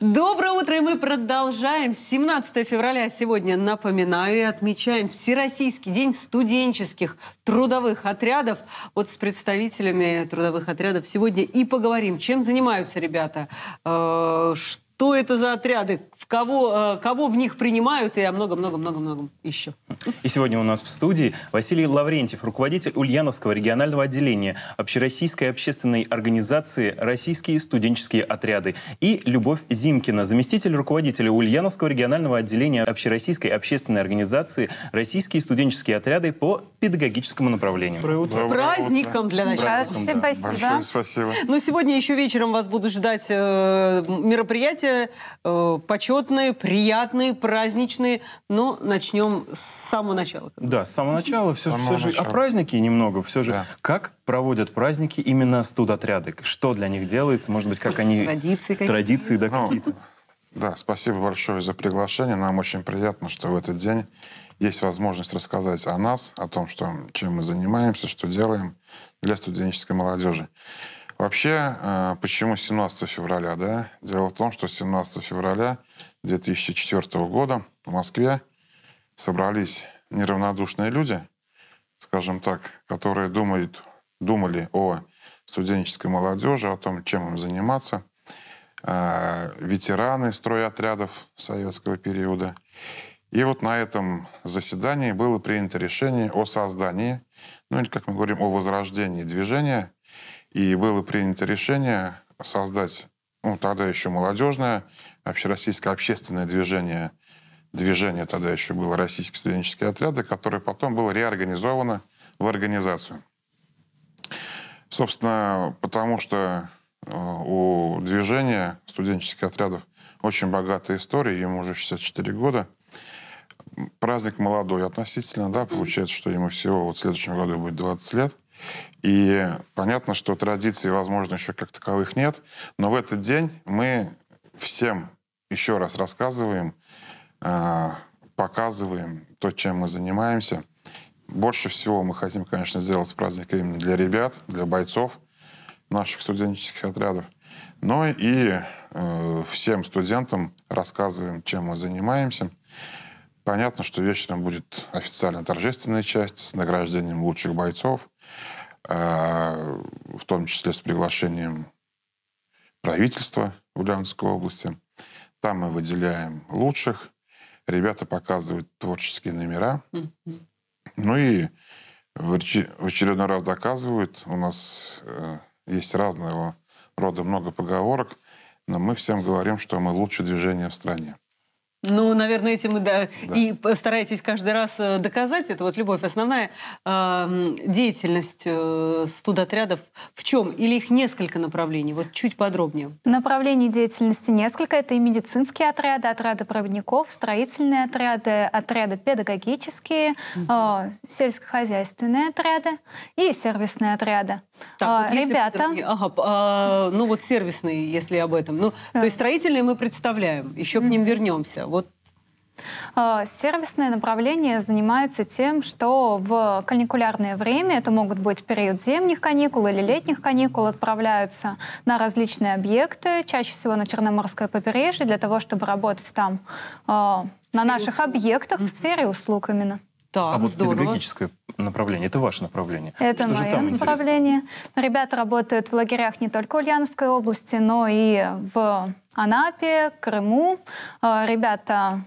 Доброе утро, и мы продолжаем. 17 февраля сегодня, напоминаю, и отмечаем Всероссийский день студенческих трудовых отрядов. Вот с представителями трудовых отрядов сегодня и поговорим, чем занимаются ребята, что э, что это за отряды, в кого, э, кого в них принимают и о много-много-много-многом еще. И сегодня у нас в студии Василий Лаврентьев, руководитель Ульяновского регионального отделения Общероссийской общественной организации «Российские студенческие отряды» и Любовь Зимкина, заместитель руководителя Ульяновского регионального отделения Общероссийской общественной организации «Российские студенческие отряды» по педагогическому направлению. С праздником для начала. спасибо. Большое спасибо. Ну, сегодня еще вечером вас будут ждать э, мероприятия события э, почетные, приятные, праздничные. Но ну, начнем с самого начала. Да, с самого начала. Все, самого все начала. же а о празднике немного. Все же да. как проводят праздники именно студотряды? Что для них делается? Может быть, как они... Традиции какие-то. Традиции, да, ну, какие-то. Да, спасибо большое за приглашение. Нам очень приятно, что в этот день есть возможность рассказать о нас, о том, что, чем мы занимаемся, что делаем для студенческой молодежи. Вообще, э, почему 17 февраля? Да? Дело в том, что 17 февраля 2004 года в Москве собрались неравнодушные люди, скажем так, которые думают, думали о студенческой молодежи, о том, чем им заниматься, э, ветераны стройотрядов советского периода. И вот на этом заседании было принято решение о создании, ну или, как мы говорим, о возрождении движения и было принято решение создать, ну, тогда еще молодежное, общероссийское общественное движение, движение тогда еще было российские студенческие отряды, которое потом было реорганизовано в организацию. Собственно, потому что э, у движения студенческих отрядов очень богатая история, ему уже 64 года. Праздник молодой относительно, да, получается, что ему всего вот в следующем году будет 20 лет. И понятно, что традиций, возможно, еще как таковых нет, но в этот день мы всем еще раз рассказываем, а, показываем то, чем мы занимаемся. Больше всего мы хотим, конечно, сделать праздник именно для ребят, для бойцов наших студенческих отрядов, но и э, всем студентам рассказываем, чем мы занимаемся. Понятно, что вечером будет официально торжественная часть с награждением лучших бойцов, Э, в том числе с приглашением правительства Ульяновской области. Там мы выделяем лучших. Ребята показывают творческие номера. Ну и в очередной раз доказывают. У нас э, есть разного рода много поговорок, но мы всем говорим, что мы лучшее движение в стране. Ну, наверное, этим и, да, да. и стараетесь каждый раз э, доказать. Это вот любовь. Основная э, деятельность э, студотрядов в чем? Или их несколько направлений? Вот чуть подробнее. Направлений деятельности несколько. Это и медицинские отряды, отряды проводников, строительные отряды, отряды педагогические, э, сельскохозяйственные отряды и сервисные отряды. Так, а, вот а, ребята. Ага, а, ну вот сервисные, если об этом. Ну, то есть строительные мы представляем, еще к ним вернемся. Э, сервисное направление занимается тем, что в каникулярное время, это могут быть период зимних каникул или летних каникул, отправляются на различные объекты, чаще всего на Черноморское побережье, для того, чтобы работать там э, на наших услуг. объектах в сфере услуг именно. Так. а вот здорово. педагогическое направление, это ваше направление. Это Что мое там направление. Интересно? Ребята работают в лагерях не только Ульяновской области, но и в Анапе, Крыму. Э, ребята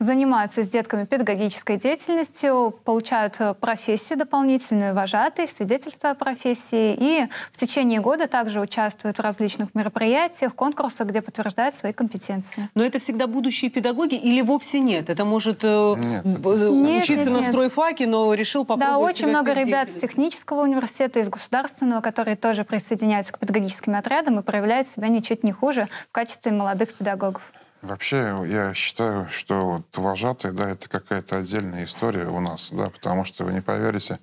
занимаются с детками педагогической деятельностью, получают э, профессию дополнительную, вожатые, свидетельство о профессии и в течение года также участвуют в различных мероприятиях, конкурсах, где подтверждают свои компетенции. Но это всегда будущие педагоги или вовсе нет? Это может э, э, нет, учиться нет, нет, на стройфаке, но решил попробовать Да, очень много ребят с технического университета, из государственного, которые тоже присоединяются к педагогическим отрядам и проявляют себя ничуть не хуже в качестве молодых педагогов. Вообще, я считаю, что вот вожатые, да, это какая-то отдельная история у нас, да, потому что вы не поверите,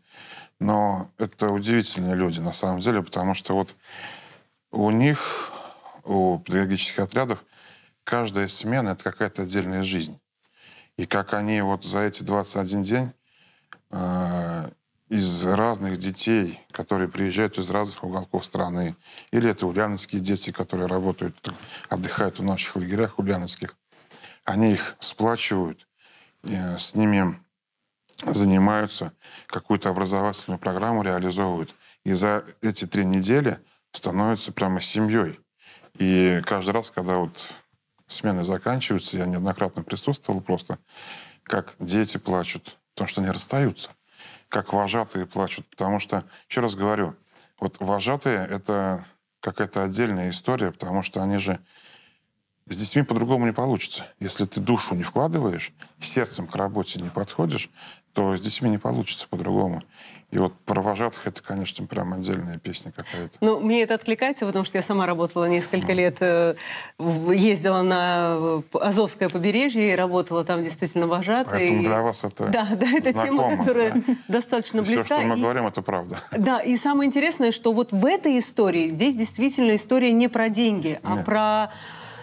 но это удивительные люди на самом деле, потому что вот у них, у педагогических отрядов, каждая смена — это какая-то отдельная жизнь. И как они вот за эти 21 день э, из разных детей, которые приезжают из разных уголков страны, или это ульяновские дети, которые работают, отдыхают в наших лагерях ульяновских, они их сплачивают, э, с ними занимаются, какую-то образовательную программу реализовывают. И за эти три недели становятся прямо семьей. И каждый раз, когда вот смены заканчиваются, я неоднократно присутствовал просто, как дети плачут, потому что они расстаются как вожатые плачут. Потому что, еще раз говорю, вот вожатые — это какая-то отдельная история, потому что они же с детьми по-другому не получится. Если ты душу не вкладываешь, сердцем к работе не подходишь, то с детьми не получится по-другому. И вот про вожатых это, конечно, прям отдельная песня какая-то. Ну, мне это откликается, потому что я сама работала несколько лет, э, ездила на Азовское побережье и работала там действительно вожатой. Поэтому и... для вас это Да, да, это знакомо, тема, которая да. достаточно и близка. Все, что мы и... говорим, это правда. Да, и самое интересное, что вот в этой истории, здесь действительно история не про деньги, а Нет. про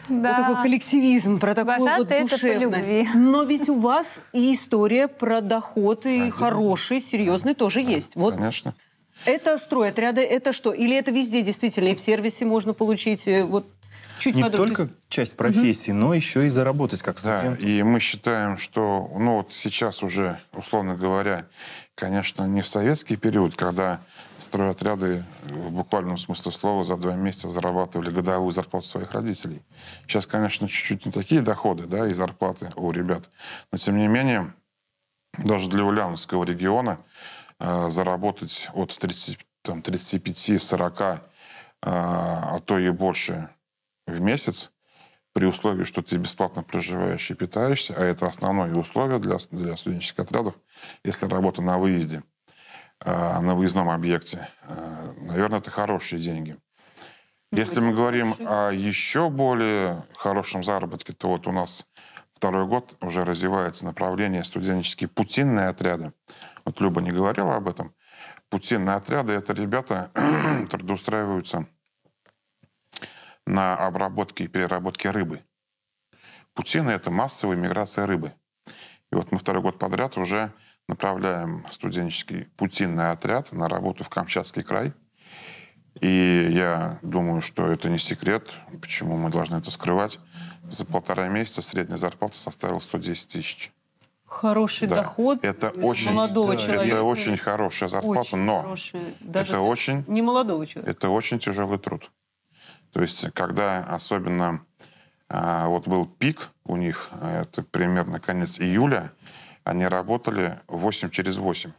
да. вот такой коллективизм, про такую вот душевность. Но ведь у вас и история про доход, и Один. хороший, серьезный тоже есть. Вот. Конечно. Это строй стройотряды, это что? Или это везде действительно и в сервисе можно получить? Э, вот чуть не подумать. только часть профессии, угу. но еще и заработать как студент. Да, и мы считаем, что, ну вот сейчас уже, условно говоря, конечно, не в советский период, когда стройотряды э, в буквальном смысле слова за два месяца зарабатывали годовую зарплату своих родителей. Сейчас, конечно, чуть-чуть не такие доходы, да, и зарплаты у ребят, но тем не менее, даже для Ульяновского региона э, заработать от 30, там, 35-40, э, а то и больше в месяц, при условии, что ты бесплатно проживаешь и питаешься, а это основное условие для, для студенческих отрядов, если работа на выезде, а, на выездном объекте, а, наверное, это хорошие деньги. Ну, если мы говорим о еще более хорошем заработке, то вот у нас второй год уже развивается направление студенческие путинные отряды. Вот Люба не говорила об этом. Путинные отряды — это ребята трудоустраиваются на обработке и переработке рыбы. Путина — это массовая миграция рыбы. И вот мы второй год подряд уже направляем студенческий путинный отряд на работу в Камчатский край. И я думаю, что это не секрет, почему мы должны это скрывать. За полтора месяца средняя зарплата составила 110 тысяч. Хороший да. доход это очень, молодого да, человека. Это очень хорошая зарплата, очень но хороший, даже это очень не молодого человека. Это очень тяжелый труд. То есть, когда особенно а, вот был пик у них, это примерно конец июля, они работали 8 через 8.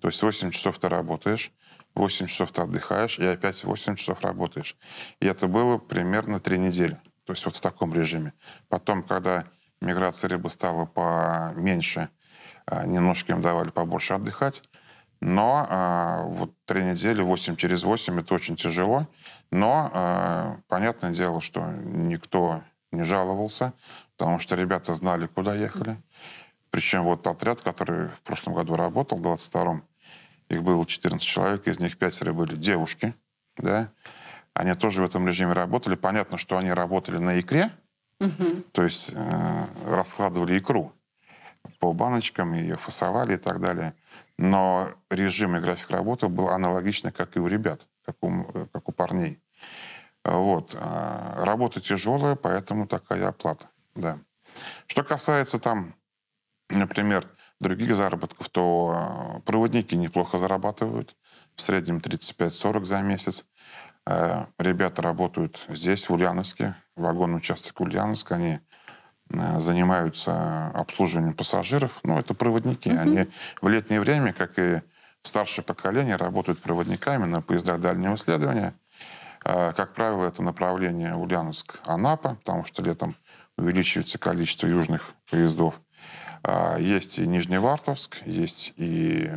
То есть 8 часов ты работаешь, 8 часов ты отдыхаешь, и опять 8 часов работаешь. И это было примерно 3 недели. То есть вот в таком режиме. Потом, когда миграция рыбы стала поменьше, а, немножко им давали побольше отдыхать. Но э, вот три недели, 8 через 8, это очень тяжело. Но э, понятное дело, что никто не жаловался, потому что ребята знали, куда ехали. Причем вот отряд, который в прошлом году работал, в 22-м, их было 14 человек, из них пятеро были девушки, да, они тоже в этом режиме работали. Понятно, что они работали на икре, то есть э, раскладывали икру по баночкам, ее фасовали и так далее. Но режим и график работы был аналогичный, как и у ребят, как у, э, как у парней. Вот. А, работа тяжелая, поэтому такая оплата. Да. Что касается там, например, других заработков, то э, проводники неплохо зарабатывают, в среднем 35-40 за месяц. Э, ребята работают здесь, в Ульяновске, вагон участок Ульяновска, они Э, занимаются обслуживанием пассажиров, ну, это проводники. Угу. Они в летнее время, как и старшее поколение, работают проводниками на поездах дальнего следования. Э, как правило, это направление Ульяновск-Анапа, потому что летом увеличивается количество южных поездов. Э, есть и Нижневартовск, есть и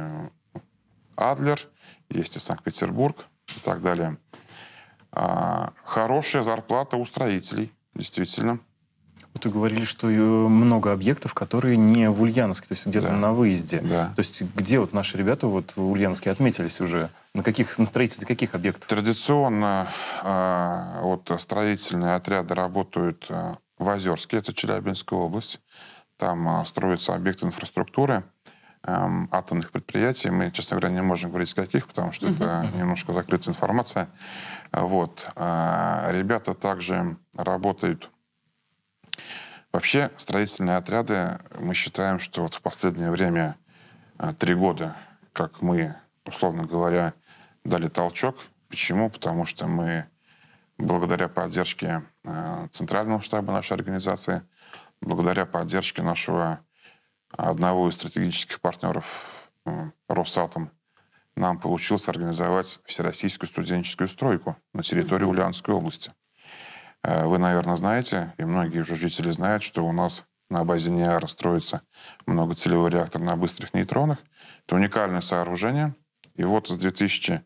Адлер, есть и Санкт-Петербург и так далее. Хорошая зарплата у строителей, действительно. Вот вы говорили, что э, много объектов, которые не в Ульяновске, то есть где-то да. на выезде. Да. То есть где вот наши ребята вот в Ульяновске отметились уже? На каких на строительстве каких объектов? Традиционно а, вот строительные отряды работают э, в Озерске, это Челябинская область. Там а, строится объект инфраструктуры эм, атомных предприятий. Мы, честно говоря, не можем говорить, с каких, потому что это немножко закрытая информация. Вот. А, ребята также работают Вообще строительные отряды, мы считаем, что вот в последнее время, а, три года, как мы, условно говоря, дали толчок. Почему? Потому что мы благодаря поддержке а, центрального штаба нашей организации, благодаря поддержке нашего одного из стратегических партнеров Росатом, нам получилось организовать всероссийскую студенческую стройку на территории Ульяновской области. Э, вы, наверное, знаете, и многие уже жители знают, что у нас на базе НИАР строится многоцелевой реактор на быстрых нейтронах. Это уникальное сооружение. И вот с 2021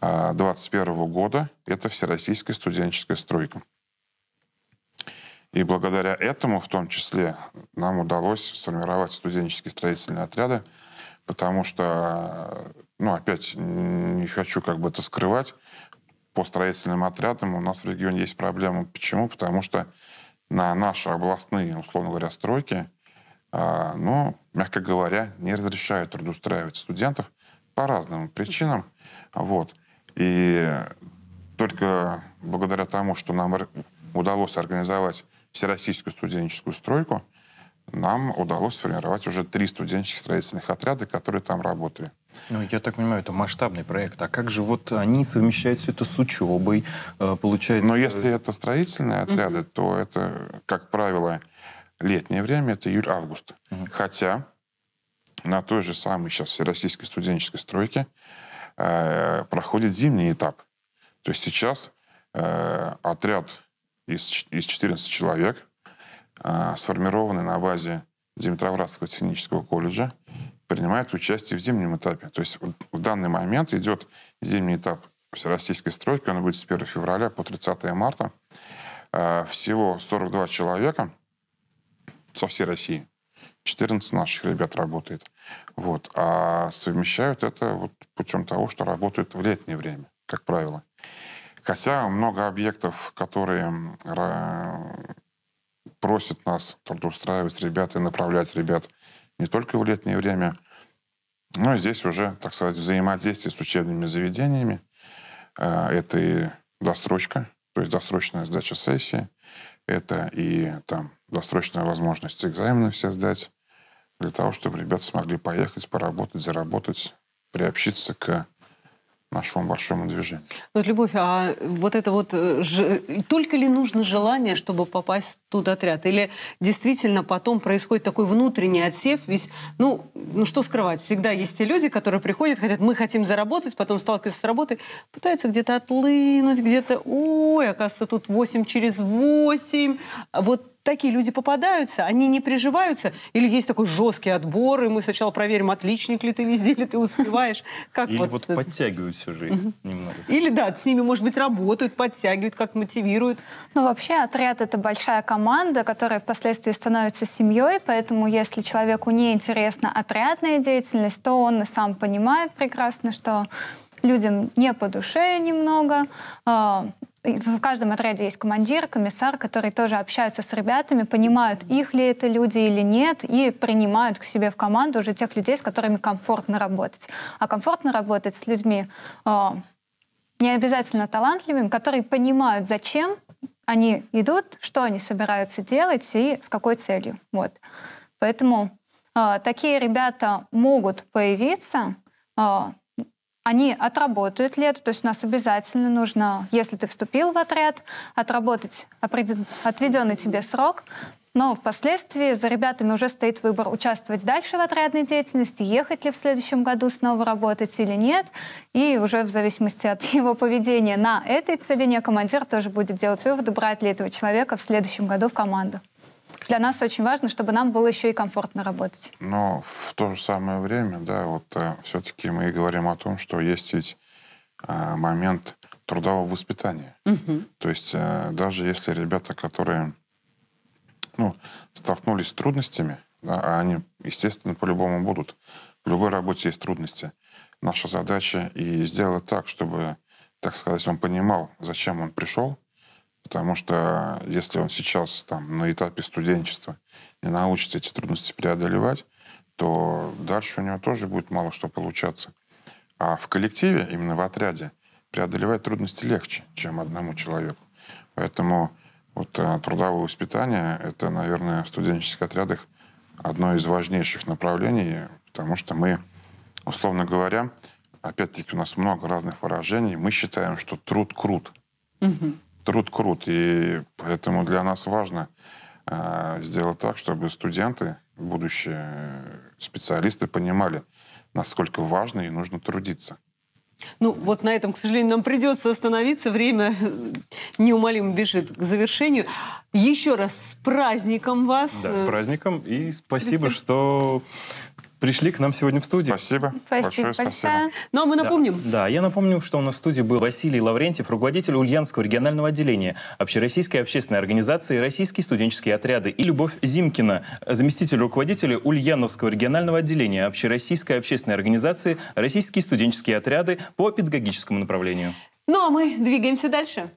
а, года это всероссийская студенческая стройка. И благодаря этому, в том числе, нам удалось сформировать студенческие строительные отряды, потому что, ну, опять не хочу как бы это скрывать, по строительным отрядам у нас в регионе есть проблема. Почему? Потому что на наши областные, условно говоря, стройки, а, ну, мягко говоря, не разрешают трудоустраивать студентов по разным причинам. Вот. И только благодаря тому, что нам удалось организовать всероссийскую студенческую стройку, нам удалось сформировать уже три студенческих строительных отряда, которые там работали. Ну, я так понимаю, это масштабный проект. А как же вот они совмещают все это с учебой? Э, получается... Но если это строительные отряды, угу. то это, как правило, летнее время, это июль-август. Угу. Хотя на той же самой сейчас всероссийской студенческой стройке э, проходит зимний этап. То есть сейчас э, отряд из, из 14 человек, э, сформированный на базе Димитровградского технического колледжа, принимает участие в зимнем этапе. То есть в данный момент идет зимний этап всероссийской стройки, он будет с 1 февраля по 30 марта. Э, всего 42 человека со всей России. 14 наших ребят работает. Вот. А совмещают это вот путем того, что работают в летнее время, как правило. Хотя много объектов, которые просят нас трудоустраивать ребят и направлять ребят не только в летнее время, ну и здесь уже, так сказать, взаимодействие с учебными заведениями. А, это и досрочка, то есть досрочная сдача сессии, это и там досрочная возможность экзамены все сдать, для того, чтобы ребята смогли поехать, поработать, заработать, приобщиться к нашему большому движению. Вот, ну, Любовь, а вот это вот, э, ж... только ли нужно желание, чтобы попасть в тот отряд? Или действительно потом происходит такой внутренний отсев? Ведь, ну, ну что скрывать, всегда есть те люди, которые приходят, хотят, мы хотим заработать, потом сталкиваются с работой, пытаются где-то отлынуть, где-то, ой, оказывается, тут 8 через 8. Вот такие люди попадаются, они не приживаются? Или есть такой жесткий отбор, и мы сначала проверим, отличник ли ты везде, ли ты успеваешь? Как Или вот, вот подтягивают все же угу. немного. Или, да, с ними, может быть, работают, подтягивают, как мотивируют. Ну, вообще, отряд — это большая команда, которая впоследствии становится семьей, поэтому если человеку не интересна отрядная деятельность, то он и сам понимает прекрасно, что людям не по душе немного, а, в каждом отряде есть командир, комиссар, которые тоже общаются с ребятами, понимают, их ли это люди или нет, и принимают к себе в команду уже тех людей, с которыми комфортно работать. А комфортно работать с людьми э, не обязательно талантливыми, которые понимают, зачем они идут, что они собираются делать и с какой целью. Вот. Поэтому э, такие ребята могут появиться, э, они отработают лет, то есть у нас обязательно нужно, если ты вступил в отряд, отработать отведенный тебе срок, но впоследствии за ребятами уже стоит выбор участвовать дальше в отрядной деятельности, ехать ли в следующем году снова работать или нет. И уже в зависимости от его поведения на этой целине командир тоже будет делать вывод: брать ли этого человека в следующем году в команду для нас очень важно, чтобы нам было еще и комфортно работать. Но в то же самое время, да, вот э, все-таки мы говорим о том, что есть ведь э, момент трудового воспитания. Угу. То есть э, даже если ребята, которые ну, столкнулись с трудностями, да, а они, естественно, по-любому будут. В любой работе есть трудности. Наша задача и сделать так, чтобы, так сказать, он понимал, зачем он пришел, Потому что э, если он сейчас там, на этапе студенчества не научится эти трудности преодолевать, то дальше у него тоже будет мало что получаться. А в коллективе, именно в отряде, преодолевать трудности легче, чем одному человеку. Поэтому вот э, трудовое воспитание — это, наверное, в студенческих отрядах одно из важнейших направлений, потому что мы, условно говоря, опять-таки у нас много разных выражений, мы считаем, что труд крут. Угу труд крут, и поэтому для нас важно э, сделать так, чтобы студенты, будущие специалисты понимали, насколько важно и нужно трудиться. Ну, вот на этом, к сожалению, нам придется остановиться. Время э, неумолимо бежит к завершению. Еще раз с праздником вас. Да, с праздником. И спасибо, спасибо. что пришли к нам сегодня в студию. Спасибо. Спасибо большое спасибо. Ну, а мы напомним. Да, да, я напомню, что у нас в студии был Василий Лаврентьев, руководитель Ульяновского регионального отделения Общероссийской общественной организации «Российские студенческие отряды» и Любовь Зимкина, заместитель руководителя Ульяновского регионального отделения Общероссийской общественной организации «Российские студенческие отряды» по педагогическому направлению. Ну, а мы двигаемся дальше.